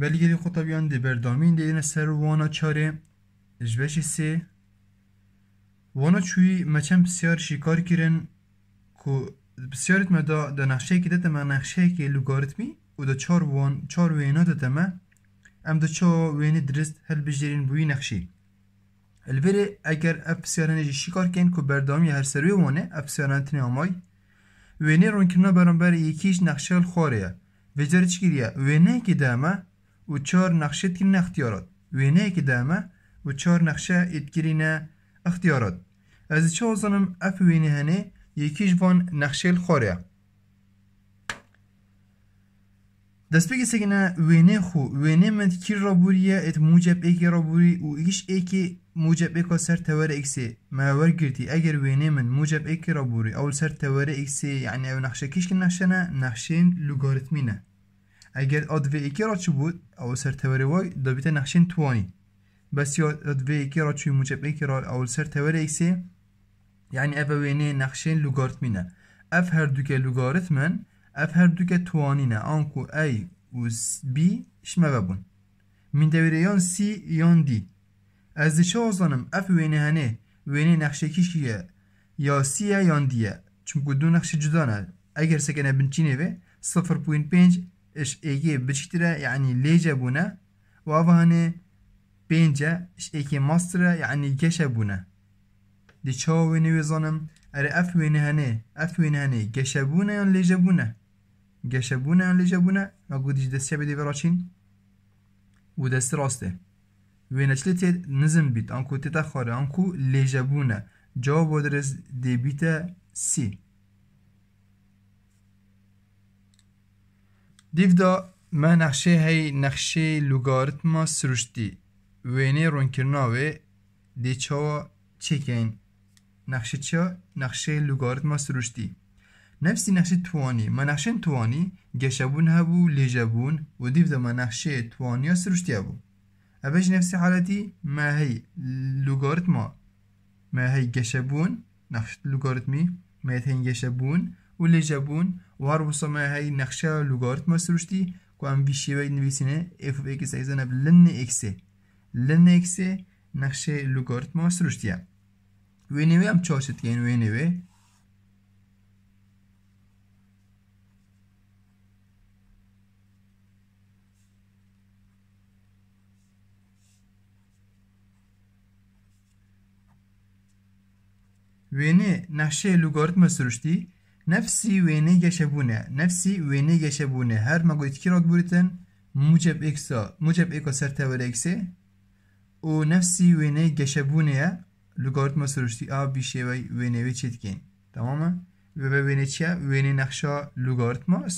وەلیگەری قوتەبیان دەبەردامین دێنە سەر وانە چارێ ژبەشی سێ Vana چووی مەچەم پرسیارشی کار کرن ku pisyaret me da da nexşeyekî de me nexşeyekê logaritmî û da çar vana çar wêna de me em de ça wênê dirist helbijêrîn bûyî nexşî. Elverê eger ev pisyarenê jî şîkarkên ku ya her serwê wanê ev pisyarentinê amay, wênê ronkirina beramber yekî ji nexşeyel xwarê ye. Vê carî çi kiriye wêneyekî de me و چهار نقشه تکرین اختیارات وینه که دامه و چهار نقشه اتکرین اختیارات از چه آزانم اف وینه هنه یکیش وان نقشه خوره دست بگی سگنه وینه خو وینه من کی را بوریه ات موجب ایکی را بوری و ایش ایکی موجب ایکا سر تور اکسی ماور گرتی اگر وینه من موجب ایکی را بوری اول سر تور اکسی یعنی او نقشه کیش که نقشه نه نقشه نه اگر ایکی را چی بود او سر توری وای دابیت نخشین توانی بس یا ایکی را چوی موجب ایکی را او سر توری ایسی یعنی اف وینه نخشین لوگارتمینه اف هر دوکه من اف هر دوکه توانینه آنکو ای و بی شما ببون. من یان سی یان دی از دی دیشه آزانم اف وینه هنه وینه نقشه کیشیه یا سی یا یان دیه چون دو نقشه جدا نه اگر سکنه بنچینه به 0.5 ایگه ege یعنی لیجه بونه و ve هنه بینجه اش ایگه ماستره یعنی گشه بونه دی چاو وینی ویزانم اره اف وینی هنه اف وینی هنه گشه بونه یا لیجه بونه گشه بونه یا لیجه بونه ما گودیش دسته بدی براچین و دست راسته وینه چلی تید نزم بیت انکو تیتا خاره انکو لیجه بونه جا بودرز دی بیت سی دیفدا ما نقشه هی نقشه لوگاریتما سروشتی وینه رون کرناوه دی چاوا چکین نقشه چا نقشه لوگاریتما سروشتی نفسی نقشه توانی ما نقشه توانی گشبون هبو لیجبون و دیفدا ما نقشه توانی سروشتی هبو ابج نفسی حالتی ما هی لوگاریتما ما هی گشبون نقشه لوگاریتمی ما هی گشبون و لیجبون Var وسمه هی نقشه لوگاریتم سروشتی که هم بی شیوه نویسینه f of x ایزن اب ln x'i ln x'i نقشه لوگاریتم سروشتیه ve nevi hem çalıştırken ve nevi Veni nahşe logaritma sürüştü. نفسي ويني نفسی نفسي ويني جشبونة هر ما قلت كيرات موجب إكسا موجب إكو سر تاول إكسي و نفسي ويني جشبونة لغارت ما سرشتي آب بيشي وي ويني وي تماما؟ و به وینه چیه؟ وینه نقشا لگارت ما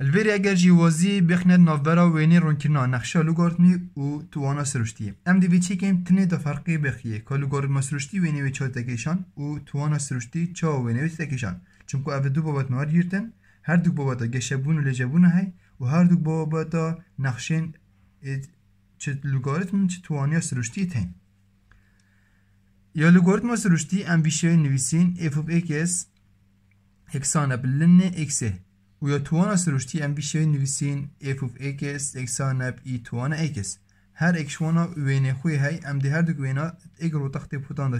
الویر اگر جیوازی بخند نافبرا وینی رونکرنا نقشه لوگارتمی او توانا سرشتیه ام دی ویچی که تنه دا فرقی بخیه که مسروشتی وینی وی چاو تکیشان او توانا سرشتی چا وینی وی تکیشان چون که او دو بابات نوار گیرتن هر دو بابتا گشبون و لجبون های و هر دو بابتا نقشین چه لوگارتم چه توانا سرشتی تین یا لوگارتما سرشتی ام بیشه نویسین f اف x هکسانه بلنه xه و یا توان است روشتی ام بیشه نویسین ایف اوف ایکس ایکس ها نب ای توان اکس هر ایکشوان وینه خوی های ام دی هر دوگ وینه اگر رو تخت پوتان دا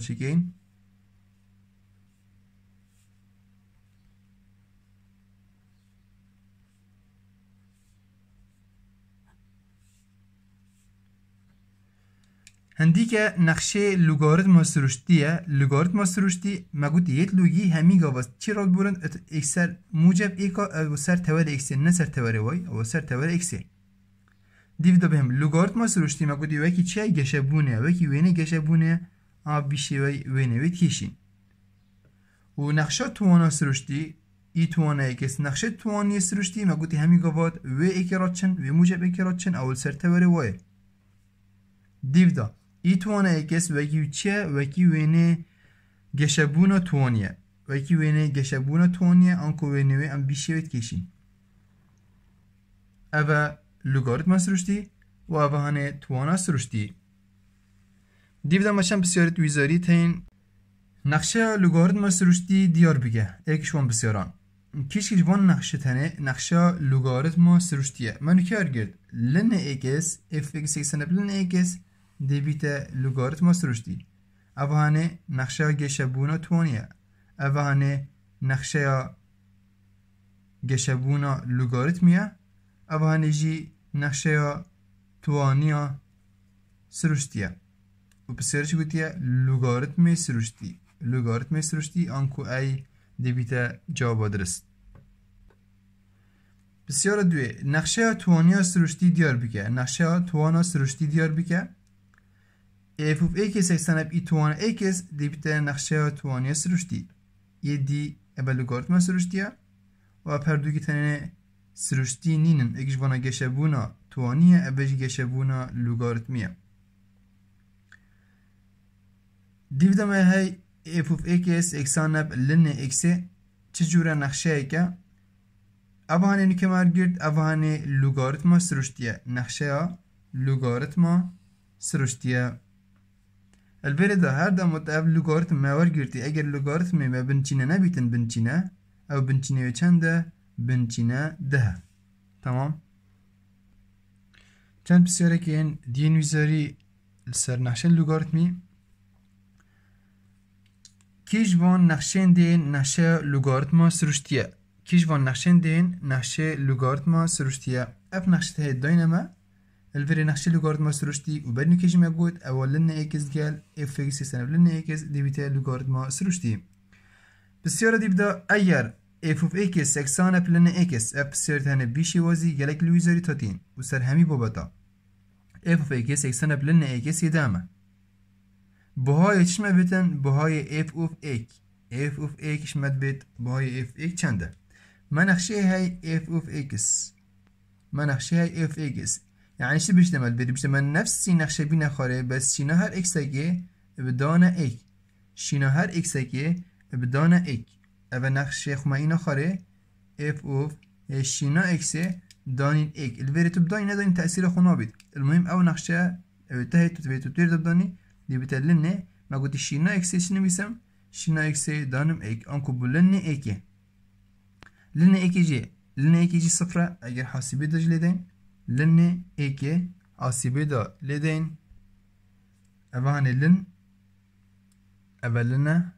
هندی که نقشه لوگاریتم سروشتیه لوگاریتم سروشتی مگوت یت لوگی همی چی را برن اکسر موجب ایکا سر تور اکس نه سر تور وای او سر تور اکس دیو دو بهم لوگاریتم مگودی مگوت یوی کی چی گشه بونه و کی وینه گشه بونه آب بیشی وای وینه وی کیشین و نقشه توانا سروشتی ای توانه اکس نقشه توانی سروشتی مگودی همی و ایکی و موجب ایکراتشن اول سر تور وای دیو دو توانه اکس وکی چه وکی وینه گشبون توانیه وکی وینه گشبون توانیه آنکو وینه وی ام بیشیوید کشین لگارت من سروشتی و او هنه توانه سروشتی دیو دا مشن بسیارت ویزاری تین نقشه من سروشتی دیار بگه اکشون بسیاران کیش کیش وان نقشه تنه نقشه لوگاریتم سروشتیه منو که گرد لن اکس اف اکس ایکس دەیبیتە لوگاریتم سروشتی اوهانه نخشه گشبونا گەشەبوونە اوهانه ئەوە هەانێ نەخشەیە گەشەبوونە لوگۆرتمیە ئەوە هەانێژی توانیا توانیە سروشتیە و پسێرش گوتیە لوگۆرتمی سروشتی لوگاریتم سروشتی ئەنکو ای دەبیتە جاوا درست بسیار دوی نەخشەیە توانیا سروشتی دیار بکە نقشه توانا سروشتی دیار بکه f of اف اكس سكسانب اي توان اكس ديبتا نقشة توانية سروشتي يدي ابا لوغارتما سروشتيا و اب هر دوكي تنين سروشتي نينن اكش فانا جشبونا توانية ابش جشبونا لوغارتمية ديبتا ما هاي اف اوف اكس اكسانب لن اكس چجورا نقشة اكا اب هاني نكمار گرد اب هاني لوغارتما سروشتيا نقشة لوغارتما سروشتيا البيردا هر دم متقابل لوغاريتم ما ورگرتی اگر لوگاریتمی ما بنچینه نبیتن بنچینه او بنچینه چنده بنچینه ده تمام چند بسیاره که این دین ویزاری سر نقشه لوگاریتمی کیش وان نقشین دین نقشه لوگاریتما سروشتیه کیش وان نقشین دین نقشه لوگاریتما سروشتیه اف نقشه داینما الفري نخشي لغارد ما سروشتي و بر نو ما قوت اول لنا ايكز جال اف اكس سنب لنا ايكز ديبتا لغارد ما سروشتي بسيارة بدا ايار اف اف اكس اف لنا اكس اف سير هنا بيشي وازي غالك لويزاري تاتين و سر همي بابتا اف اف اكس اف لنا اكس يدامه بهاي چش ما بيتن بهاي اف اوف ايك اف اوف ایکش مد بیت بهای اف ایک چنده ما نخشي هاي اف اوف ايكز ما نخشي هاي اف ايكز یعنی چی بشتمل بری من نفس سینه شبینه خاره بس شینا هر اکسگه بدان اک شینا هر اکسگه بدان اک او نقش خماینا نخاره اف اوف شینا اکسه دانين تو الفيريتو بداني داني خونا خنابيد المهم او نقشة تهي تتبيتو تير دبداني دي بتلنه ما قلت شينا اکس شنو بیسم شینا اکس دانم ايك انكو بلنه ايكي لنه ايكي جي لنه ايكي جي صفرة اگر حاسبي دجلدين لن eke asibida ledeyn evhane lin evveline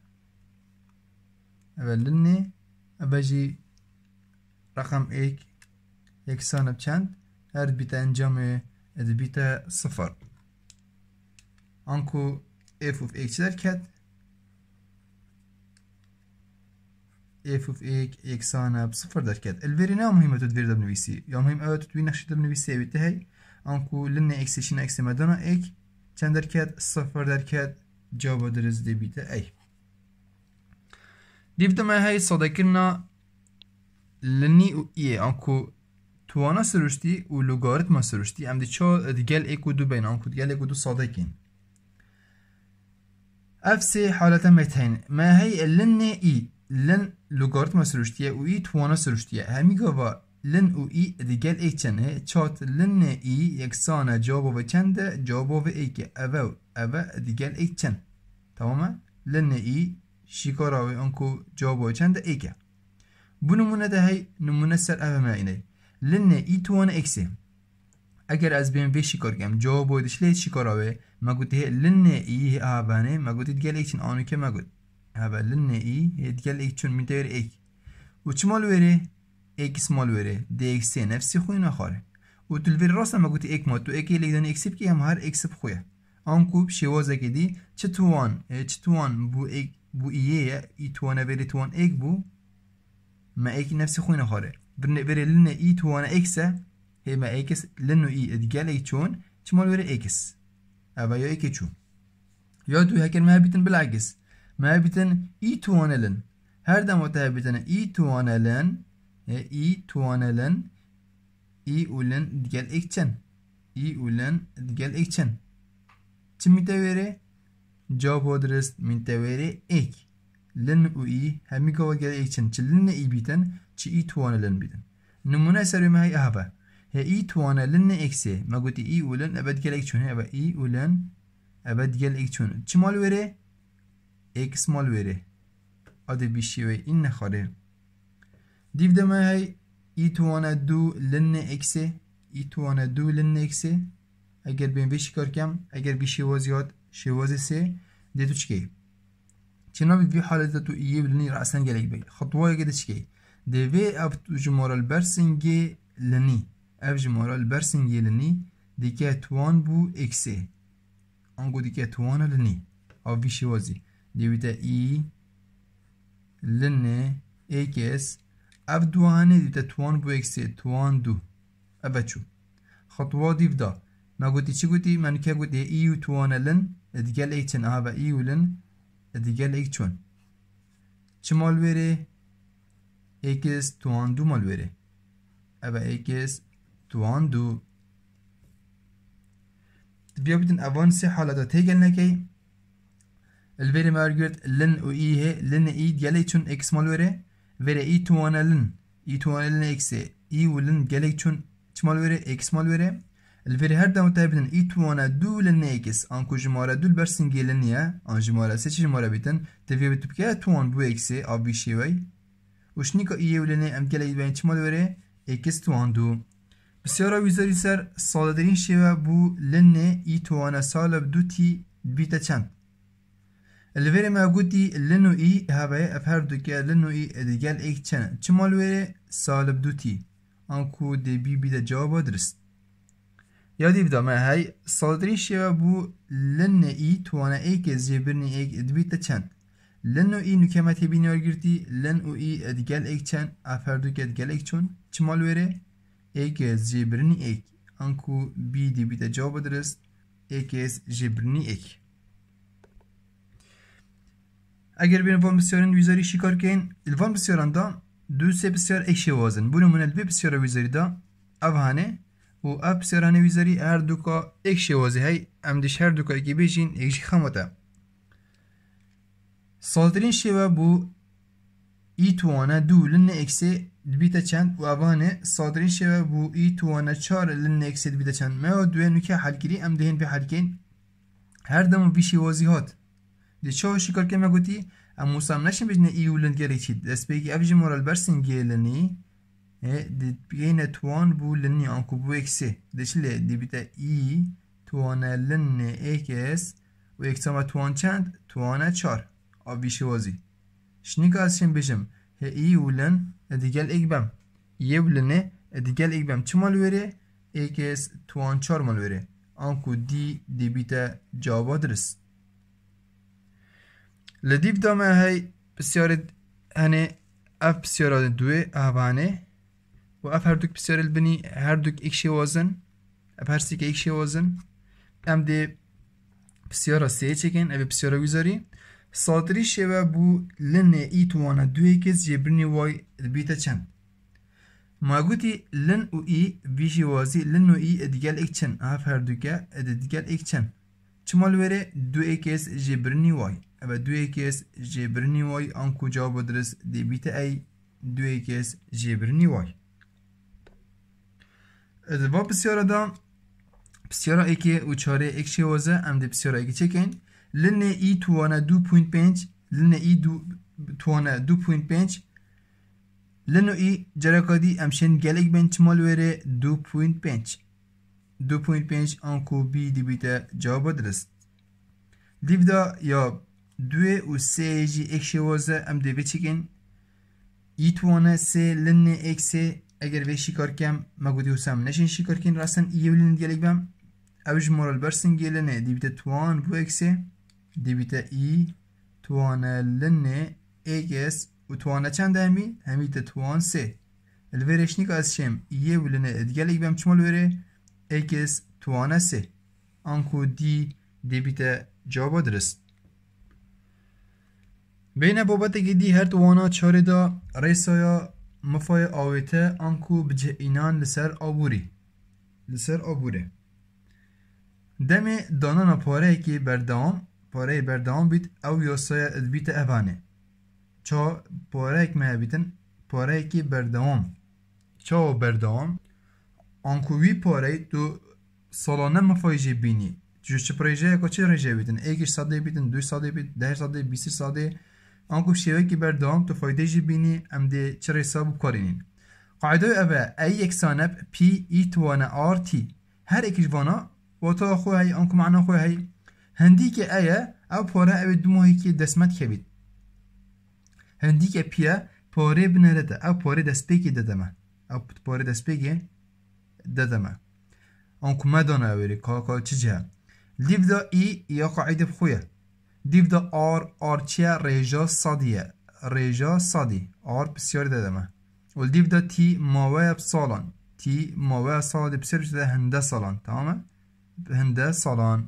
evvelinni ebeji rakam ek yeksan çend her bite encamı edbite sıfır anku f of ekçiler ket اف اوف اك يكسانا بصفر ذات كات الفيرينا مهمة تدفير دبليو سي يا مهم اوت تدوي نقش دبليو سي بتهي انكو لنا اكس شينا اكس مدانا اك كان ذات كات صفر ذات كات جواب درز دي بيتا اي ديفتا ما هي صدقنا لني و اي انكو توانا سروشتي و لوغاريتما سروشتي ام دي تشو ديال اكو دو بين انكو ديال اكو دو صدقين اف سي حالة متهين ما هي لني اي لن لوگاریتما سروشتیه و ای توانا سروشتیه همی گاوا لن و ای دیگل ایک چنه چات لن ای یکسانه جواب و چنده جواب و ایک او او دیگل ایک چن تمامه لن ای شیکارا و انکو جواب و چنده ایک bu numunede hey numune ser evime iney. Linne i tuana eksi. Eğer ez benim ve şikar gem cevabı ödüşle şikar ave. Magut he linne i he abane magut it gelek için anuke magut. հավելնե i հետգել ek çün midir ek. U çimal vere? Ek ismal Dx U ki bu bu tuan bu i tuana i çün çün. tu bitin Müebbitin i tuanelin. Her dem mütebbitine i tuanelin. E, i tuanelin. i ulen gel ekçen. i ulen gel ekçen. Çin miteveri? Cevap odres miteveri ek. Len u i hemikova gel ekçen. Çin ne i biten. Çi i tuanelin biten. Numune eseri mehay ahba. He i tuanelin ne eksi. Maguti i ulen ebed gel ekçen. Ebe i ulen ebed gel ekçen. Çin mal veri? x mal veri. Adı bir şey ve inne kare. Div de mey ituvana du linne eksi. İtuvana du linne eksi. Eğer ben bir şey karkem, eğer bir şey vaziyat, şey vazisi de tuşkey. Çinabi bir halde tu iyi bilini rasen gelek bey. Hatvaya gidişkey. De ve apt ucumoral bersinge lini. Ev cumoral bersinge lini. Dike tuan bu eksi. Ango dike tuan lini. Av bir şey vaziyat. ای لن لنێ ئکس اف دوانه دیتا توان بو ئەکسێ توان دو دوو ئە دیو دا ما مەگوتی چی ما منکە گوتي ای و توانه لن ادگل لە چن ای و لن دیگە ایچون چه مال وره؟ ایکس توان دو مال وره بە ایکس توان دو بیا بیدن اوان سێ حالەتە تیگل نکه الفيري مارغريت لن و ايه لن اي gelek çün eksi malveri vere i tuana lin i tuana lin eksi i ve lin gelek çün çmalveri eksi malveri الفيري her davet tabidin i tuana du lin eks, anku jumara dul bersin gelin ya an jumara seç jumara bitin tevi bitip ke tuan bu eksi av bir şey vay وشنيكا ايه ولن ام gelek ben çmalveri eksi tuan du بسیارا ویزاری سر ساده ترین شیوه بو لن ای توانا سالب دو تی بیت چند Elveri mevgudi lenu i havaya efer duke lenu i edigel ek çene. Çımal veri salib duti. Anku de bi bi de cevaba dirist. Ya div da mehey sadri şeva bu lenne i tuana ek zebirni ek edbit de çen. Lennu i nükemeti bin örgirdi. Lennu i edgel ek çen. Efer duke edgel ek çon. Çımal veri ek zebirni ek. Anku bi de bi de cevaba dirist. Ek ez zebirni ek. اگر بین وان بسیارن ویزاری شکار کین الوان بسیاران دا دو سه بسیار اشی وازن بونه من الوی بسیار ویزاری دا اوهانه و اپ بسیاران ویزاری هر دو کا اکشی وازی های امدش هر دو کا اکی بیشین اکشی خامتا سالترین شیوه بو ای توانه دو لن اکسی دبیتا چند و اوانه سالترین شیوه بو ای توانه چار لن اکسی دبیتا چند ما دو نوکه حل گیری به حل هر دمو بیشی وازی هات Di çoğu şi kırke me guti em musam neşin bijne iyu lindgerek çid. Des peki ev jimor el bersin gelini. E di piyene e e tuan bu linni anku bu eksi. Di çile di bite i tuana linni ekes. و یک سما توان چند توانه چار آبی شوازی شنی که از شن بشم هی اولن ادیگل اگبم یه ولنه ادیگل اگبم چه مال وره ایک از توان چار مال وره آنکو دی دی بیتا جواب درست Li dîv dama hey pisyarê hene ev pisyara duê hevane û ev her duk pisyarê li binî her duk ekşê wazin ev her sêke ekşê wazin em dê pisyara sêyê çêkin evê pisyara wî zarî Sadirî şeva bû li nêî wana duhê kes jêbirinê wayî dibîte çend. Ma gotî lin û î vî jî wazî lin û î digel ek çin hev her duke di digel ek çin. Çima li wêrê kes jêbirinî wayî. و دو کس جبرنی وای آن کجا بدرس دی بیت ای دو کس جبرنی وای دبا بسیار دا بسیار ای که او چاره ایک شوازه ام دی بسیار ای که چکن لن ای توانه دو پوینت پینج لن ای دو توانه دو پوینت پینج لنو ای جرکادی امشن گلک بنچ مال ویره دو پوینت پینج دو پوینت پینج آنکو بی دی بیت جواب درست دیو دا یا 2 و 3 جی یک شوازه ام دوی چکن یتوانه 3 لن یک 3 اگر وی شکار کم مگودی حسام نشین شکار کن راستن ایو لن دیالک بم اوج مورال برسن گیلنه دیبیت توان بو یک 3 دیبیت ای توانه لن یک اس و توانه چند همی همیت توان 3 الورشنیک از شم ایو لن ادگالک بم چمال وره یک اس توانه 3 آنکو دی دیبیت جواب درست Bêyna bobeteke gidi her wana çarê da rêsaya mafaya awê te an ku bicihînan li ser abûrî li ser abûrê. Demê danana pareyekê berdewam pareyê berdewam bît ew yasaya dibîte evanê. Ça pareyek me hebîtin ki berdewam. Ça o an ku wî parey tu salane mafayê bini. Çünkü projeye çi projeyeka çi rêjevîtin? Êkiş sadê bîtin, du sadê bît, deh sadê, bîsî sadê, آن کو شیوه کی بردام تو فایده جی بینی ام دی چرا حساب بکارینین قاعده او او ای اکسانه پی ای e توانه آر تی هر اکیش وانا و تا خو هی آن کو معنا خو هندی که ایه او پاره او دو ماهی که دسمت که بید هندی که پیه پاره بنرده او پاره دست پیگی دادمه او پاره دست پیگی دادمه آن کو مدانه اویری که که چه جه لیو دا ای e یا قاعده بخویه Divda ar arçiya reja sadiye. Reja sadi. Ar pisyar dedeme. Ul divda ti mave salan. Ti mave sadi pisyar de hende salan. Tamam mı? Hende salan.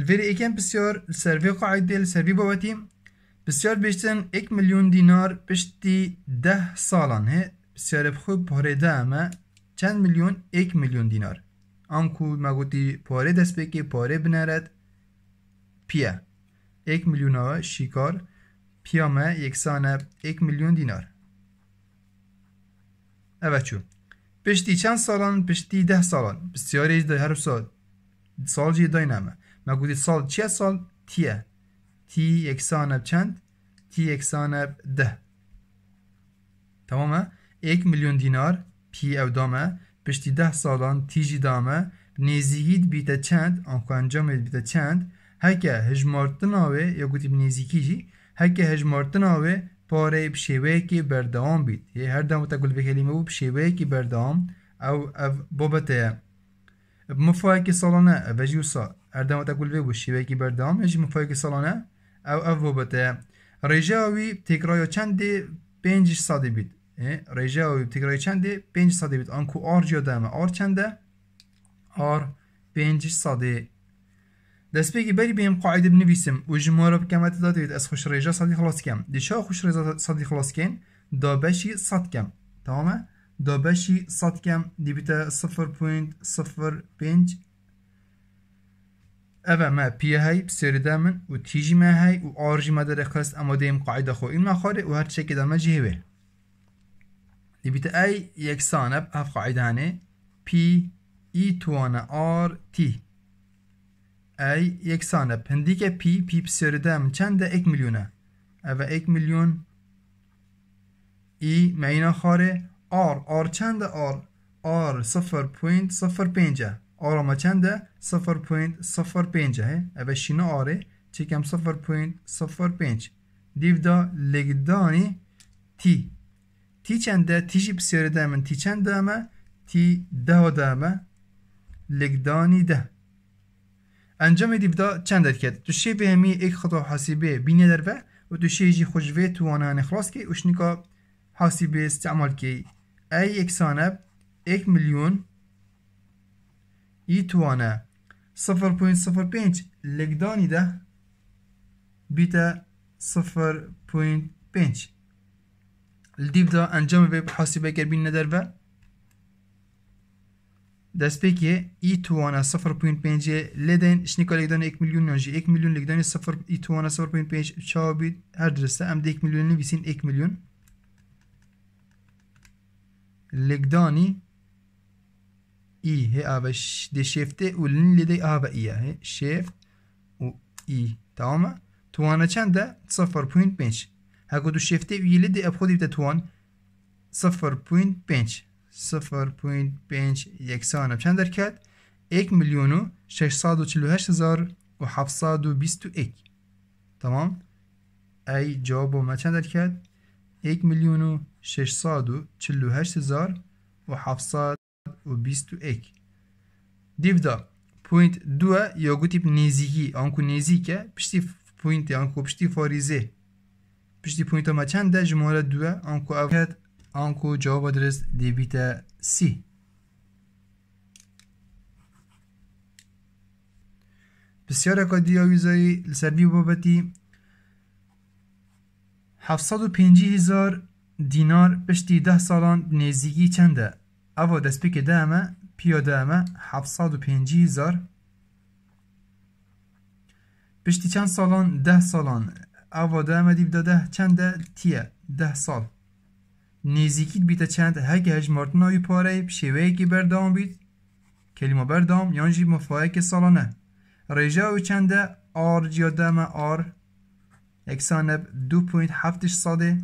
الفيري إيكان بسيار السيرفي قاعدة السيرفي بواتي بسيار بيشتن إك مليون دينار بشتي ده سالان هي بسيار بخوب بهري ده ما چند مليون إك مليون دينار آنکو مگوتی پاره دست بکی پاره بنرد پیه یک میلیون شیکار پیامه یک سانه یک میلیون دینار اوه چون پشتی چند سالان پشتی ده سالان بسیاری ده هر سال سال جی دای نمه مگوتی سال چه سال تیه تی یک سانه چند تی یک سانه ده تمامه یک میلیون دینار پی او دامه پشتی ده سالان تیجی دامه نیزیگید بیتا چند آنکو انجام بیتا چند هکه هجمارتن آوه یا گوتی نیزیگی جی هکه هجمارتن آوه پاره بشیوه که بردام بید یه هر دامو تا گل بکلیمه بو بشیوه که بردام او او بابته مفاهی که سالانه وجیو سا هر دامو تا گل بکلیمه بو که بردام یه مفاهی که سالانه او او بابته ریجه آوی تکرایا چند دی پینجش ساده بید رجاء چنده 5 ساده بیت آنکو آر جاده اما آر چنده آر 5 ساده دست قاعده بنویسیم و جمعه بکمت داده از خوش رجا صدی خلاص کم دیشا خوش صدی خلاص کن دا بشی صد کم تمامه دا بشی صد کم دی اوه ما پیه های و تیجی ما های و اما قاعده خو ما و هر دیبیت ای یکسانه به اف قاعدانه پی ای توانه آر تی ای یکسانه هندی که پی پی ده من چنده یک میلیونه او یک میلیون ای مینه خاره آر آر چنده آر آر صفر پوینت صفر پینجه آر ما چنده صفر پوینت صفر پینجه او شینه آره چکم صفر پوینت صفر پینج دیو دا لگدانی تی تی تیچنده تیجی بسیار تی ده دامه تی ده و ده دامه لگدانی ده انجام دی بدا چند کرد تو شی به همی ایک خطا حاسبه بینه در و و تو شی جی خوشوه تو آنان خلاص که نکا حاسبه استعمال که ای ایک سانب ایک میلیون ای توانه صفر پوینت صفر پنج لگدانی ده بیتا صفر پوینت پنج لديبدا انجام به حاسبه گربین ندر و دست به که ای توانا 0.5 لدن شنیکا لگدان 1 میلیون نانجی 1 میلیون لگدان 0 ای توانا 0.5 چاو بید هر درسته ام ده 1 میلیون نویسین 1 میلیون لگدانی ای هی آبا ده شفته و لن لدی آبا ایه شفت و ای تمامه توانا چنده 0.5 هاخد الشيفتة يلد أبخذ بتتوان صفر بوينت بنش صفر بوينت بنش يكسانا بشان دركات إك مليونو ششصاد وشلو هشت هزار وحفصاد وبيستو إك تمام أي جوابو ما چند دركات إك مليونو ششصاد وشلو هشت هزار وحفصاد وبيستو إك ديفدا بوينت دو يوغو تيب نيزيكي أنكو نيزيكا بشتي بوينت أنكو بشتي فاريزي پشتی پوینت ما ده جماره دوه آنکو اول آنکو جواب درست دیبیت سی بسیار دی آویزایی لسر بی بابتی پینجی هزار دینار پشتی ده سالان نزیگی چنده او دست پیک ده همه پیاده و پینجی هزار پشتی چند سالان ده سالان avvada ده چنده تیه ده سال نزیکید بیتا چند هک هجمارتن آیو پاره شیوه که بردام بید کلیما بردام یانجی مفایه که سالانه رجا و چنده آر ما آر اکسانب دو پوینت هفتش ساده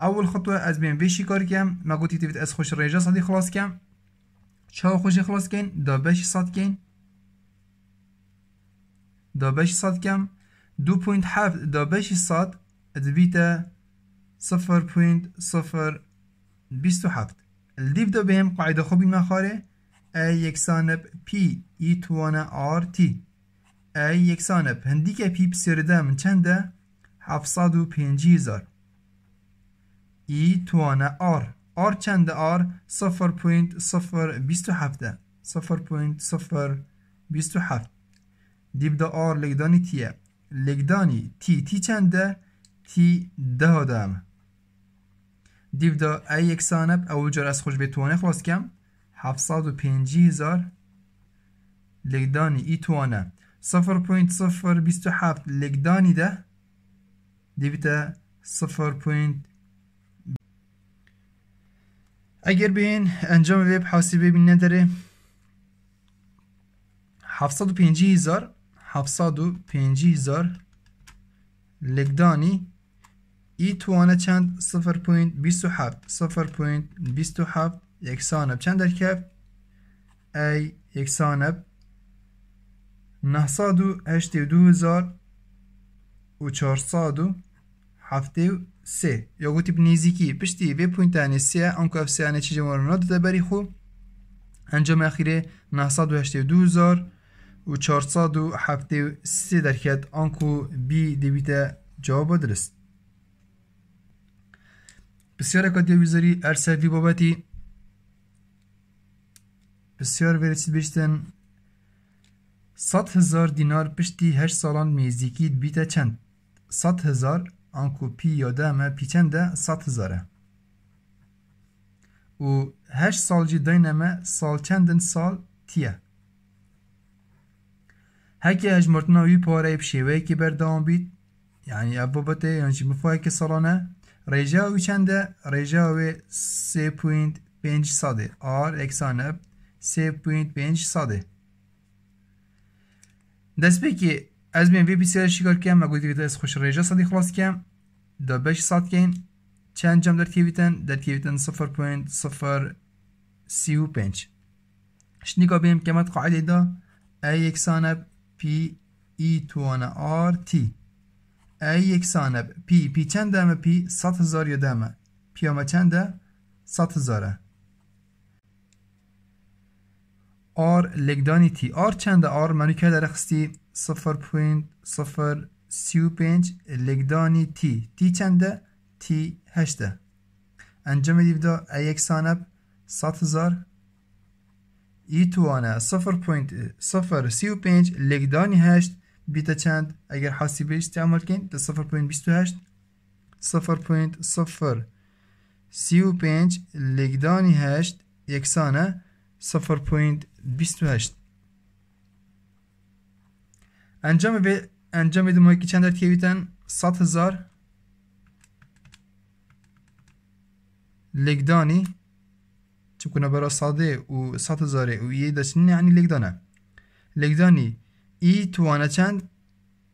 اول خطوه از بین بشی کار کم مگو تیویت از خوش ریجا سادی خلاص کم چاو خوش خلاص کن دا بشی ساد کن دا بشی ساد کم دو پوینت هفت دا بشی سات دویتا صفر پوینت صفر بیست و هفت الدیف دا بهم قاعده خوبی مخاره ای یکسانب پی ای توان آر تی ای یکسانب هندی که پی بسرده من چنده هفتصاد و پینجی زار ای توان آر آر چنده آر صفر پوینت صفر بیست و هفته صفر پوینت صفر بیست و هفت دیب دا آر لگدانی تیه لگدانی تی تی چنده تی ده دام دیو دا ای اکسانب اول جار از خوش توانه خواست کم و پینجی هزار لگدانی ای توانه صفر صفر بیست و هفت لگدانی ده دیو صفر پوینت اگر بین انجام ویب حاسی ببین نداره پینجی هزار 750000 لگدانی ای توانه چند 0.27 0.27 چند در کپ ای یک سانه 982000 و 400 یا گوتی بنیزیکی پشتی به پوینت آنی سیه آنکه افسیانه چی جمعه رو نادو دا بری انجام اخیره 982000 و 473 درکت آنکو بی دیویت جواب درست بسیار کادیا ویزاری ارسه وی بابتی بسیار ورسید بشتن 100 هزار دینار پشتی 8 سالان میزیکی بیت چند 100 هزار آنکو پی یاده همه پی چنده 100 هزاره و 8 سال جی داینمه سال چندن سال تیه از هەکی ئەژمرتنەوەی پۆرەی که بەردەوام بیت یعنی ئەبە بەتێ یانچی بفایەکی سەڵانە ڕێژا و چەندە ڕێژاوێ س.5 سادێ ئار ئەکسانە س.5 سادێ دەستپێکی ئەس بێن بێ بیسێشی گەرکەم مەگوتی دەست خوش ڕێژە سەدی خلاصکەم دا سات سادکەین چند جام دەرکێویتن دەرکێویتن 0.035 شنیگا بێم کەمەت قاعدێدا ئە یەکسانە پی E توانه آر تی ای یک سانب پی پی چند دمه پی سات هزار یا دمه پیامه چنده سات هزاره آر لگدانی تی آر چنده آر منو که در خستی صفر پوینت صفر سیو پینج لگدانی تی تی چنده تی هشته انجام دیو دا ای یک سانب سات هزار یتوانه صفر پوینت صفر سی و پنج لگدانی هشت بیتا چند اگر حاسبه استعمال کن تا صفر پوینت بیست و هشت صفر پوینت صفر سی و پنج لگدانی هشت یکسانه صفر پوینت بیست و هشت انجام به انجام دمایی که چند درد که بیتن صد هزار لگدانی چکونه برا ساده و سات زاره و یه داشتن یعنی لگدانه لگدانی ای توانه چند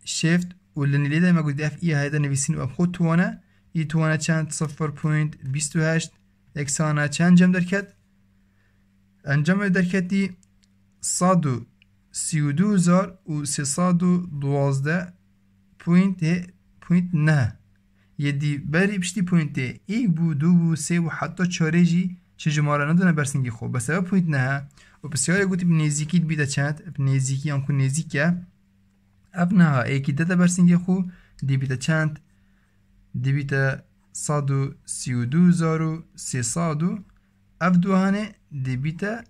شفت و لیده دایما گوید اف ای هایده نویسین و خود توانه ای توانه چند صفر پوینت بیست و هشت اکسانه چند جمع درکت انجام درکتی صاد و سی و دو هزار و سی صاد و دوازده پوینت پوینت نه یه دی بری پشتی پوینت ایک بو دو بو سه و حتی چاره جی چجمارا ندونه برسنگی خوب. بس او پوینت نه و بسیار گوت نزیکی بیده چند نزیکی آنکو نزیکه اف نه یکی دتا برسنگی خو دی بیده چند دی بیده صد و سی و دو زار و سی صد و اف دوهانه دی بیده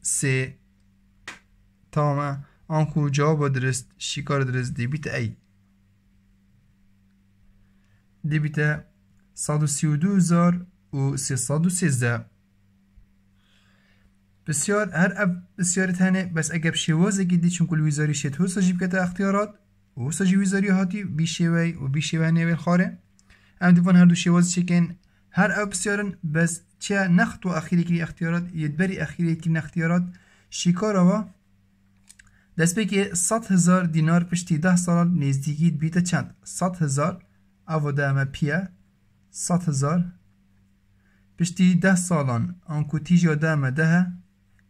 سه تامه آنکو جواب درست شکار درست دی بیده ای دی بیده صد و سی و دو زار و سی صد و سیزده بسیار هر اب بسیار تنه بس اگر ئەگەب گیدی چون کل ویزاری شێت کتا اختیارات ئەختیارات هۆسەژی ویزاری هاتی بی شوی و بی شێوە خاره خاره ئەم هر دو شواز چکن هر اب بسیارن بس چه نخت و اختیارات بری ئەختیارات کلی اختیارات شکار آوا دست که ست هزار دینار پشتی ده ساڵ نێزدیگیت بیتا چند ست هزار ئەوە اما پیا 100 هزار پشتی ده ساڵان ئەنکو تیژۆ ده ده؟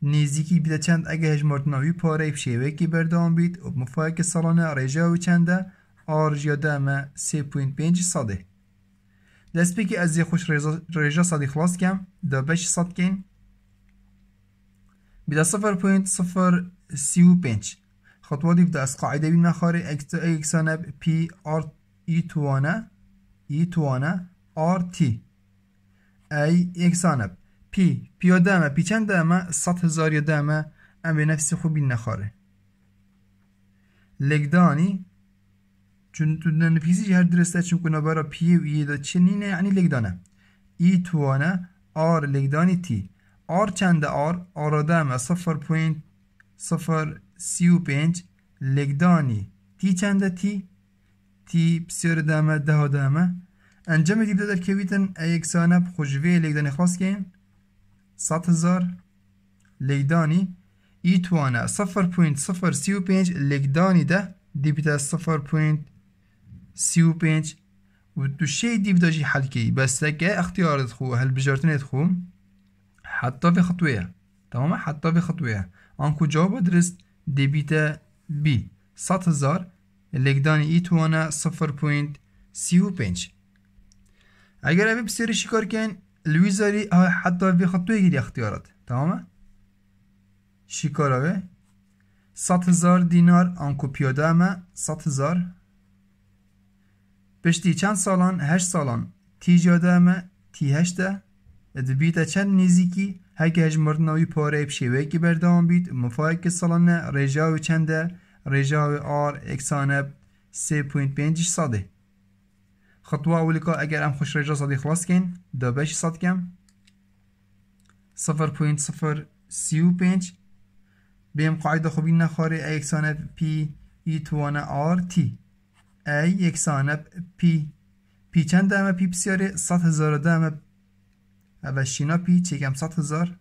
نزیکی بیده چند اگه هجمارتناوی پاره که بردام بید و که سالانه ریجه او چنده آر جاده دامه 3.5 ساده دست که از یه خوش ریجه ساده خلاص کم دا بش ساد کن بیده 0.035 خطوه دیف دا از قاعده بین مخاره اکسانه پی آر ای توانه ای توانه آر تی ای اکسانه پی پیاده چند همه، ئەمە 100 هزاریەدا دامه ام به نفسی خوبی نخاره لگدانی چون تو نفیزی درسته چون کنه برا پی و دا چنینه یعنی لگدانه ای توانه، آر لگدانی تی چند آر، آراده همه، صفر پوینت صفر سی و پینج لگدانی، تی چند تی تی انجام دامە در کویتن، دی ایکسانه ئەیەکسانە لگدانی خواست خواستکەین ساتزار هزار لیدانی ایتوانه صفر پوینت صفر سی و پینج لیدانی ده دی بیتا صفر پوینت سی و پینج و تو شی دی بیتا جی حل کی بس که اختیار دید خو هل بجارتنی دید خو حتی به خطویه تمام حتی به خطویه آنکو جواب درست دی بیتا بی صد هزار لیدانی ایتوانه صفر پوینت سی و پینج اگر اوی بسیاری شکار کن لویزاری حتی بخواد گیری اختیارات تمامه شیکاراوه ست هزار دینار آنکو پیاده همه ست هزار پشتی چند سالان هشت سالان تی جاده همه تی هشته بیتا چند نزیکی هک هجمرناوی پاره بشیوه که بردام بید مفاید که سالانه رجاوی چنده رجاوی آر اکسانه پینجش ساده خطوه اولی که اگر ام خوش رجا صدی خلاص کن دو بیش صد کم صفر پوینت صفر سی و پنج بیم قاعده خوبی نخواره ای اکسانه پی ای توانه آر تی ای اکسانه پی پی چند دامه پی بسیاره صد هزار دامه و شینا پی چکم صد هزار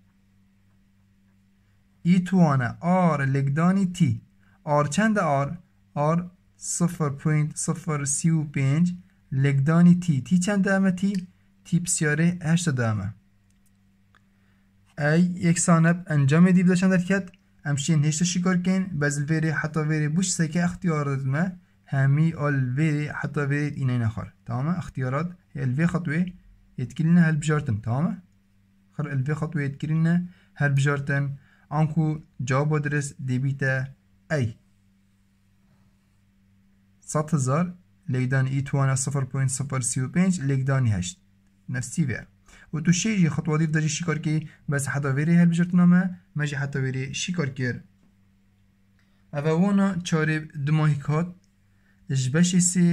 ای توانه آر لگدانی تی آر چند آر آر صفر پوینت صفر سی و پنج لێکدانی تی تی چەند ئەمە تی تی پسیارێ هەشتە دامە ئەی یەکسانە ئەنجامێ دی بدەچەند دەکات ئەم شێن هێشتا شیکارکەین بەزلڤێرێ حتاڤێرێ بوش سەکە ئەختیارمە هەمی ئۆلڤێرێ حتاڤێرێت ئینە نەخار تامە ئەختیارات ئەلڤێ خەتوێ یەتکردنە هەلبژارتن تامە خڕ ئەلڤێ خەتوێ یەتکردنە هەلبژارتن ئەنکو جا بۆ درست دەبیتە ئەی ١ هزار لێکدان ئیتوانە 0.5 لێکدانی هەشت نفسی بێ و تو شێژی خطوەدیف دەژی شیکارکی بەس حەتەوێری هەلبژرتنامە مەژی حەتەوێری شیکارکێر ئەە وۆنا چارێ دماهی کات ji beşê sê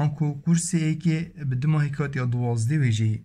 an ku kursê êkê bi dima hêkatiya duwazdê wêjeyî